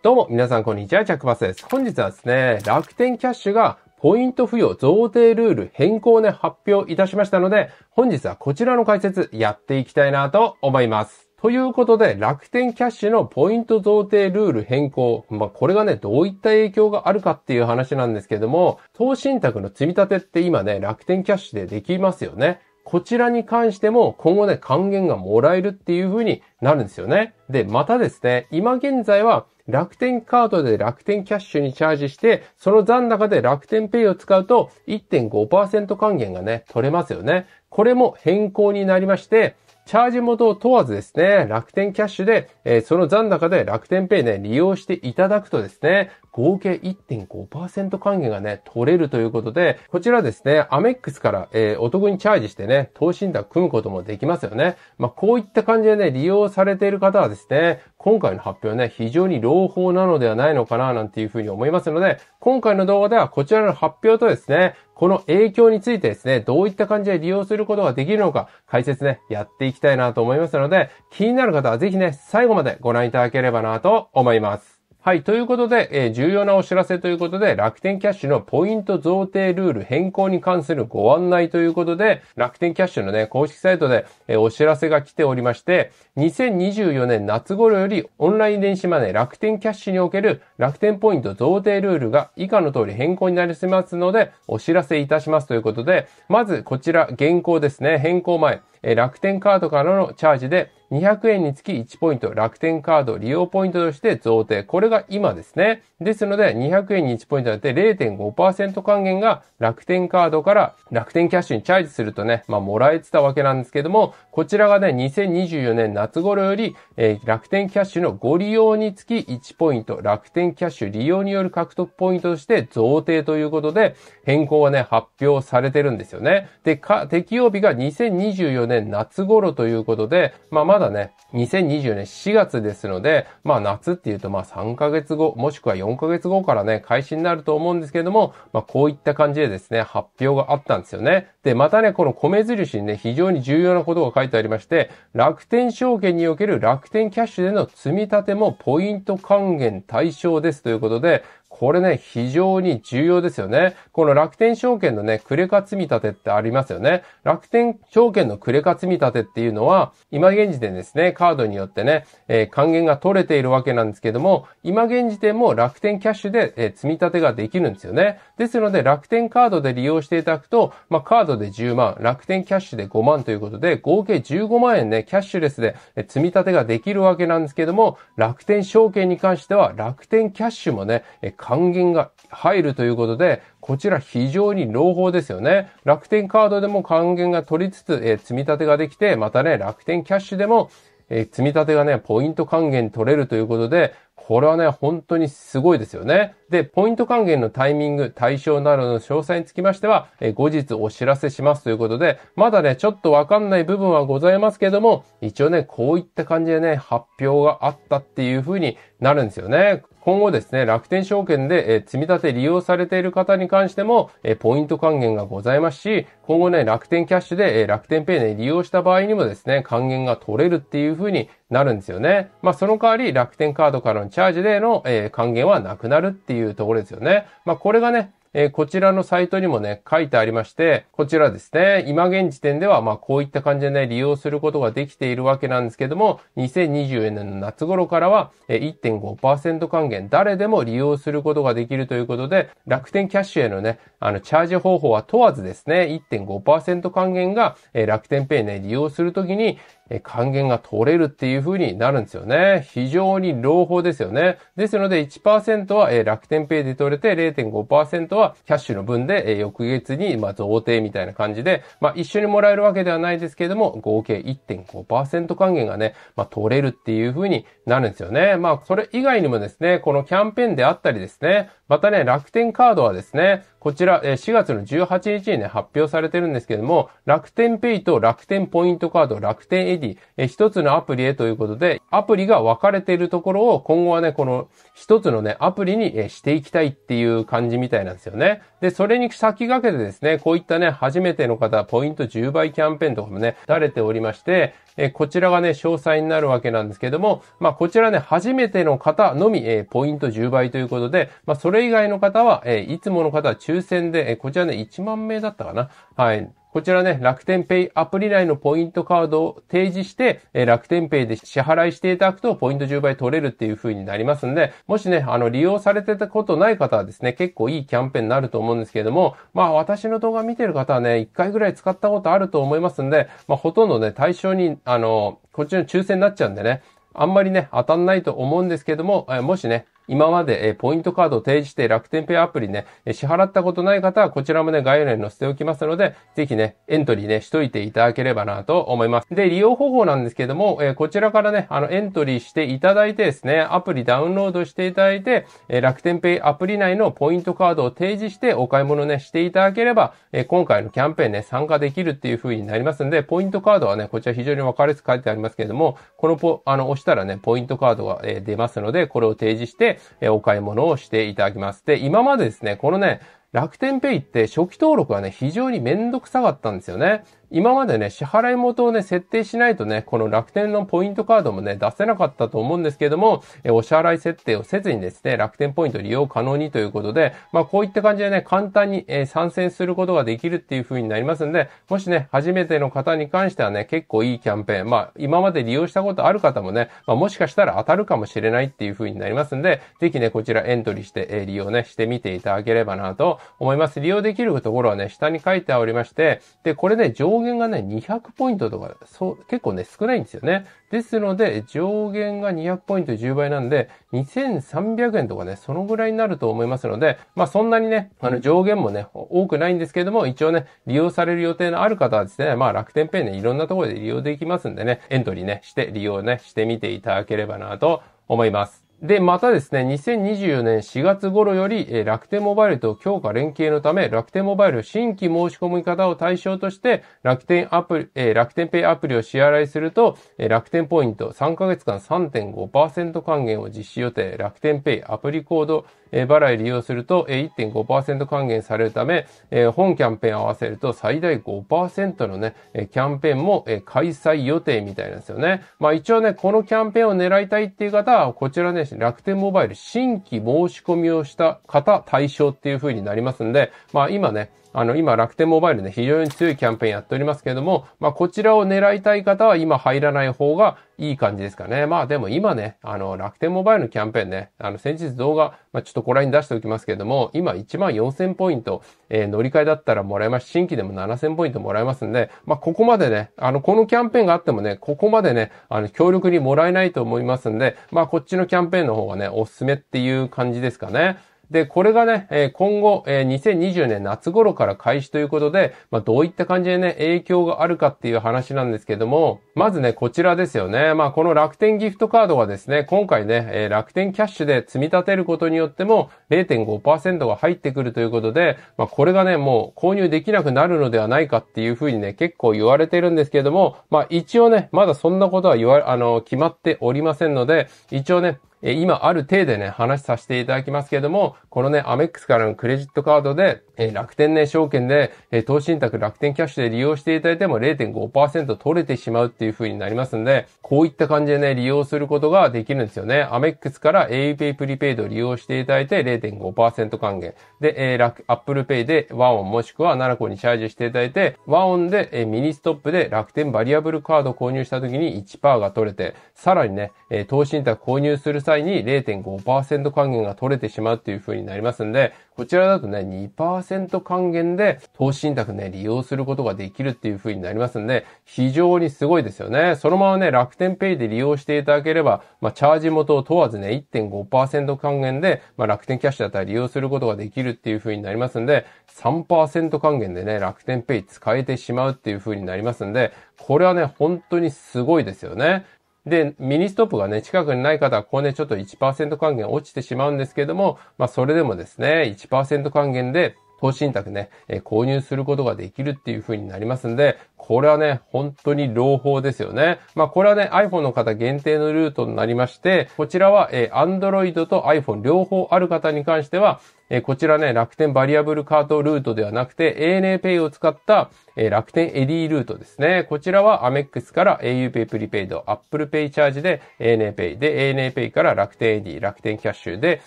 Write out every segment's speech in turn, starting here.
どうも、皆さんこんにちは、チャックバスです。本日はですね、楽天キャッシュがポイント付与贈呈ルール変更ね、発表いたしましたので、本日はこちらの解説やっていきたいなと思います。ということで、楽天キャッシュのポイント贈呈ルール変更。まあ、これがね、どういった影響があるかっていう話なんですけれども、投資信託の積み立てって今ね、楽天キャッシュでできますよね。こちらに関しても今後ね、還元がもらえるっていう風になるんですよね。で、またですね、今現在は楽天カードで楽天キャッシュにチャージして、その残高で楽天ペイを使うと1.5%還元がね、取れますよね。これも変更になりまして、チャージ元を問わずですね、楽天キャッシュで、えー、その残高で楽天ペイね、利用していただくとですね、合計1.5%還元がね、取れるということで、こちらですね、アメックスから、えー、お得にチャージしてね、投資信託組むこともできますよね。まあ、こういった感じでね、利用されている方はですね、今回の発表はね、非常に朗報なのではないのかな、なんていうふうに思いますので、今回の動画ではこちらの発表とですね、この影響についてですね、どういった感じで利用することができるのか、解説ね、やっていきたいなと思いますので、気になる方はぜひね、最後までご覧いただければなと思います。はい。ということで、えー、重要なお知らせということで、楽天キャッシュのポイント贈呈ルール変更に関するご案内ということで、楽天キャッシュのね、公式サイトで、えー、お知らせが来ておりまして、2024年夏頃よりオンライン電子マネー楽天キャッシュにおける楽天ポイント贈呈ルールが以下の通り変更になりますので、お知らせいたしますということで、まずこちら、現行ですね、変更前、えー、楽天カードからのチャージで、200円につき1ポイント楽天カード利用ポイントとして贈呈。これが今ですね。ですので、200円に1ポイントだって0.5%還元が楽天カードから楽天キャッシュにチャージするとね、まあもらえてたわけなんですけども、こちらがね、2024年夏頃より、えー、楽天キャッシュのご利用につき1ポイント、楽天キャッシュ利用による獲得ポイントとして贈呈ということで、変更はね、発表されてるんですよね。で、か、適用日が2024年夏頃ということで、まあままだね、2020年4月ですので、まあ夏っていうとまあ3ヶ月後、もしくは4ヶ月後からね、開始になると思うんですけれども、まあこういった感じでですね、発表があったんですよね。で、またね、この米印にね、非常に重要なことが書いてありまして、楽天証券における楽天キャッシュでの積み立てもポイント還元対象ですということで、これね、非常に重要ですよね。この楽天証券のね、クレカ積み立てってありますよね。楽天証券のクレカ積み立てっていうのは、今現時点ですね、カードによってね、えー、還元が取れているわけなんですけども、今現時点も楽天キャッシュで、えー、積み立てができるんですよね。ですので、楽天カードで利用していただくと、まあ、カードで10万、楽天キャッシュで5万ということで、合計15万円ね、キャッシュレスで、えー、積み立てができるわけなんですけども、楽天証券に関しては、楽天キャッシュもね、えー還元が入るということで、こちら非常に朗報ですよね。楽天カードでも還元が取りつつ、えー、積み立てができて、またね、楽天キャッシュでも、えー、積み立てがね、ポイント還元取れるということで、これはね、本当にすごいですよね。で、ポイント還元のタイミング、対象などの詳細につきましては、え後日お知らせしますということで、まだね、ちょっとわかんない部分はございますけども、一応ね、こういった感じでね、発表があったっていう風になるんですよね。今後ですね、楽天証券で、え積み立て利用されている方に関しても、えポイント還元がございますし、今後ね、楽天キャッシュで、え楽天ペイで利用した場合にもですね、還元が取れるっていう風になるんですよね。まあ、その代わり楽天カードからのチャージでの、えー、還元はなくなるっていうところですよね。まあ、これがね、えー、こちらのサイトにもね、書いてありまして、こちらですね、今現時点では、まあ、こういった感じでね、利用することができているわけなんですけども、2024年の夏頃からは、えー、1.5%還元、誰でも利用することができるということで、楽天キャッシュへのね、あの、チャージ方法は問わずですね、1.5%還元が、えー、楽天ペイね、利用するときに、え還元が取れるっていう風になるんですよね。非常に朗報ですよね。ですので1%は、楽天ペイで取れて0.5%はキャッシュの分で、翌月に、ま贈呈みたいな感じで、まあ、一緒にもらえるわけではないですけれども、合計1.5%還元がね、まあ、取れるっていう風になるんですよね。まあ、それ以外にもですね、このキャンペーンであったりですね、またね、楽天カードはですね、こちら、4月の18日にね、発表されてるんですけども、楽天ペイと楽天ポイントカード、楽天 ID、えー、一つのアプリへということで、アプリが分かれているところを今後はね、この一つのね、アプリに、えしていきたいっていう感じみたいなんですよね。で、それに先駆けてですね、こういったね、初めての方、ポイント10倍キャンペーンとかもね、慣れておりまして、えこちらがね、詳細になるわけなんですけども、まあ、こちらね、初めての方のみ、えー、ポイント10倍ということで、まあ、それ以外の方は、えー、いつもの方は抽選で、えー、こちらね、1万名だったかな。はい。こちらね、楽天ペイアプリ内のポイントカードを提示して、え楽天ペイで支払いしていただくとポイント10倍取れるっていう風になりますんで、もしね、あの、利用されてたことない方はですね、結構いいキャンペーンになると思うんですけれども、まあ私の動画見てる方はね、1回ぐらい使ったことあると思いますんで、まあほとんどね、対象に、あの、こっちの抽選になっちゃうんでね、あんまりね、当たんないと思うんですけども、えもしね、今まで、えポイントカードを提示して楽天ペイアプリね、支払ったことない方はこちらもね、概要欄に載せておきますので、ぜひね、エントリーね、しといていただければなと思います。で、利用方法なんですけども、えこちらからね、あの、エントリーしていただいてですね、アプリダウンロードしていただいて、え楽天ペイアプリ内のポイントカードを提示してお買い物ね、していただければ、え今回のキャンペーンね、参加できるっていう風になりますんで、ポイントカードはね、こちら非常に分かりやすく書いてありますけれども、このポ、あの、押したらね、ポイントカードが、え出ますので、これを提示して、えお買い物をしていただきます。で、今までですね、このね、楽天ペイって初期登録はね、非常にめんどくさかったんですよね。今までね、支払い元をね、設定しないとね、この楽天のポイントカードもね、出せなかったと思うんですけども、えお支払い設定をせずにですね、楽天ポイント利用可能にということで、まあ、こういった感じでね、簡単に、え参戦することができるっていう風になりますんで、もしね、初めての方に関してはね、結構いいキャンペーン、まあ、今まで利用したことある方もね、まあ、もしかしたら当たるかもしれないっていう風になりますんで、ぜひね、こちらエントリーして、え利用ね、してみていただければなと思います。利用できるところはね、下に書いておりまして、で、これね、上限がね、200ポイントとか、そう、結構ね、少ないんですよね。ですので、上限が200ポイント10倍なんで、2300円とかね、そのぐらいになると思いますので、まあそんなにね、あの上限もね、多くないんですけども、一応ね、利用される予定のある方はですね、まあ楽天ペイね、いろんなところで利用できますんでね、エントリーね、して利用ね、してみていただければなと思います。で、またですね、2024年4月頃より、えー、楽天モバイルと強化連携のため、楽天モバイル新規申し込み方を対象として、楽天アプリ、えー、楽天ペイアプリを支払いすると、えー、楽天ポイント3ヶ月間3.5%還元を実施予定、楽天ペイアプリコード、えー、払い利用すると、えー、1.5%還元されるため、えー、本キャンペーン合わせると最大5%のね、えー、キャンペーンも、えー、開催予定みたいなんですよね。まあ一応ね、このキャンペーンを狙いたいっていう方は、こちらね、楽天モバイル新規申し込みをした方対象っていう風になりますんで、まあ今ね、あの、今、楽天モバイルね、非常に強いキャンペーンやっておりますけれども、まあ、こちらを狙いたい方は今入らない方がいい感じですかね。まあ、でも今ね、あの、楽天モバイルのキャンペーンね、あの、先日動画、まあ、ちょっとここら辺出しておきますけれども、今1 4000ポイント、えー、乗り換えだったらもらえます。新規でも7000ポイントもらえますんで、まあ、ここまでね、あの、このキャンペーンがあってもね、ここまでね、あの、強力にもらえないと思いますんで、まあ、こっちのキャンペーンの方がね、おすすめっていう感じですかね。で、これがね、今後、2020年夏頃から開始ということで、まあ、どういった感じでね、影響があるかっていう話なんですけども、まずね、こちらですよね。まあ、この楽天ギフトカードはですね、今回ね、楽天キャッシュで積み立てることによっても0.5%が入ってくるということで、まあ、これがね、もう購入できなくなるのではないかっていうふうにね、結構言われてるんですけども、まあ、一応ね、まだそんなことは言わ、あの、決まっておりませんので、一応ね、え今ある程度ね、話させていただきますけれども、このね、アメックスからのクレジットカードで、え楽天ね、証券で、え投資信託楽天キャッシュで利用していただいても0.5%取れてしまうっていう風になりますんで、こういった感じでね、利用することができるんですよね。アメックスから auPay プリペイドを利用していただいて0.5%還元。で、えー、Apple Pay でワオンもしくはナラコにチャージしていただいて、ワオンで、えミニストップで楽天バリアブルカード購入した時に1%が取れて、さらにね、え投資信託購入する際に0.5%還元が取れてしまうっていう風になりますんで、こちらだとね、2%還元で投資信託ね、利用することができるっていう風になりますんで、非常にすごいですよね。そのままね、楽天ペイで利用していただければ、まあ、チャージ元を問わずね、1.5%還元で、まあ、楽天キャッシュだったら利用することができるっていう風になりますんで、3%還元でね、楽天ペイ使えてしまうっていう風になりますんで、これはね、本当にすごいですよね。で、ミニストップがね、近くにない方は、ここね、ちょっと1%還元落ちてしまうんですけれども、まあ、それでもですね、1%還元で、投資信託ね、え購入することができるっていう風になりますんで、これはね、本当に朗報ですよね。まあ、これはね、iPhone の方限定のルートになりまして、こちらは、えー、Android と iPhone 両方ある方に関しては、えー、こちらね、楽天バリアブルカートルートではなくて、ANAPay を使った、えー、楽天エディルートですね。こちらは Amex から auPay プリペイド、Apple Pay チャージで ANAPay で、ANAPay から楽天エディ、楽天キャッシュで、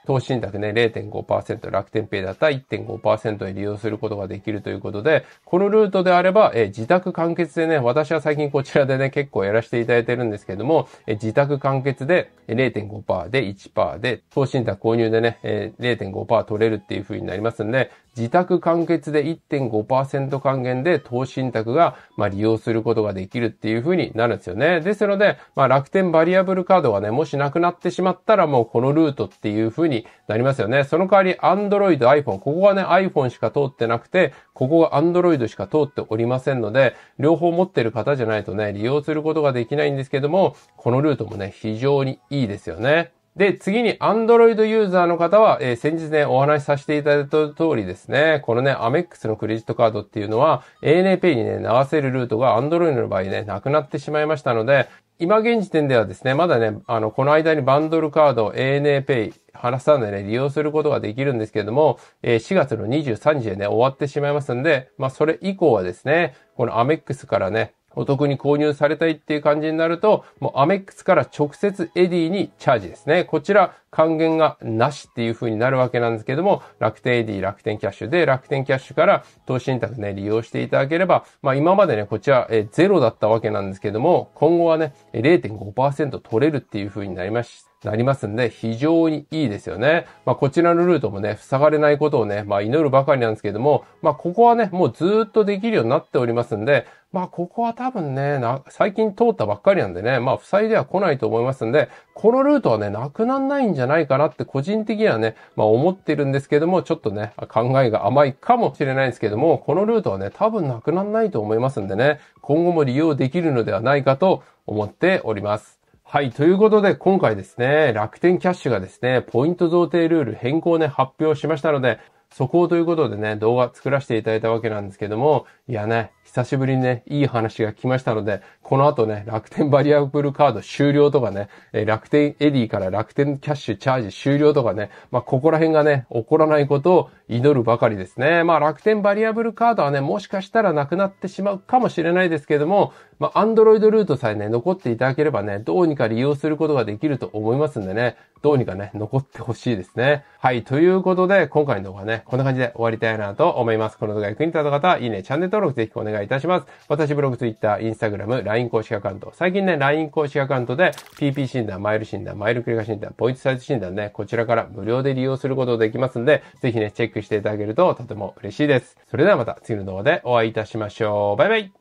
投資信託ね、0.5%、楽天 Pay だったら1.5%で利用することができるということで、このルートであれば、えー、自宅関完結でね、私は最近こちらでね、結構やらせていただいてるんですけども、え自宅完結で0.5%で1%で、投資信託購入でね、え0.5%取れるっていう風になりますんで、自宅完結で1.5%還元で投資信託が、まあ、利用することができるっていう風になるんですよね。ですので、まあ、楽天バリアブルカードがね、もしなくなってしまったらもうこのルートっていう風になりますよね。その代わり Android、iPhone、ここはね iPhone しか通ってなくて、ここが Android しか通っておりませんので、両方持ってる方じゃないとね、利用することができないんですけども、このルートもね、非常にいいですよね。で、次に Android ユーザーの方は、えー、先日ね、お話しさせていただいた通りですね、このね、AMEX のクレジットカードっていうのは、ANAPay にね、流せるルートが Android の場合ね、なくなってしまいましたので、今現時点ではですね、まだね、あの、この間にバンドルカード、ANAPay、話さんでね、利用することができるんですけれども、えー、4月の23日でね、終わってしまいますんで、まあ、それ以降はですね、このアメックスからね、お得に購入されたいっていう感じになると、もうアメックスから直接エディにチャージですね。こちら還元がなしっていう風になるわけなんですけども、楽天エディ、楽天キャッシュで、楽天キャッシュから投資信託ね、利用していただければ、まあ今までね、こちら、えゼロだったわけなんですけども、今後はね、0.5%取れるっていう風になりました。なりますんで、非常にいいですよね。まあ、こちらのルートもね、塞がれないことをね、まあ、祈るばかりなんですけども、まあ、ここはね、もうずっとできるようになっておりますんで、まあ、ここは多分ね、な、最近通ったばっかりなんでね、まあ、塞いでは来ないと思いますんで、このルートはね、なくなんないんじゃないかなって個人的にはね、まあ、思ってるんですけども、ちょっとね、考えが甘いかもしれないですけども、このルートはね、多分なくなんないと思いますんでね、今後も利用できるのではないかと思っております。はい。ということで、今回ですね、楽天キャッシュがですね、ポイント贈呈ルール変更をね、発表しましたので、そこをということでね、動画作らせていただいたわけなんですけども、いやね、久しぶりにね、いい話が来ましたので、この後ね、楽天バリアブルカード終了とかね、え楽天エディから楽天キャッシュチャージ終了とかね、まあ、ここら辺がね、起こらないことを祈るばかりですね。まあ、楽天バリアブルカードはね、もしかしたらなくなってしまうかもしれないですけども、まあ、Android ルートさえね、残っていただければね、どうにか利用することができると思いますんでね、どうにかね、残ってほしいですね。はい、ということで、今回の動画ね、こんな感じで終わりたいなと思います。この動画役に立った方は、いいね、チャンネル登録ぜひお願いいたします。私、ブログ、Twitter、Instagram、LINE 公式アカウント、最近ね、LINE 公式アカウントで、PP 診断、マイル診断、マイルクリカ診断、ポイントサイズ診断ね、こちらから無料で利用することできますんで、ぜひね、チェックしていただけるととても嬉しいです。それではまた次の動画でお会いいたしましょう。バイバイ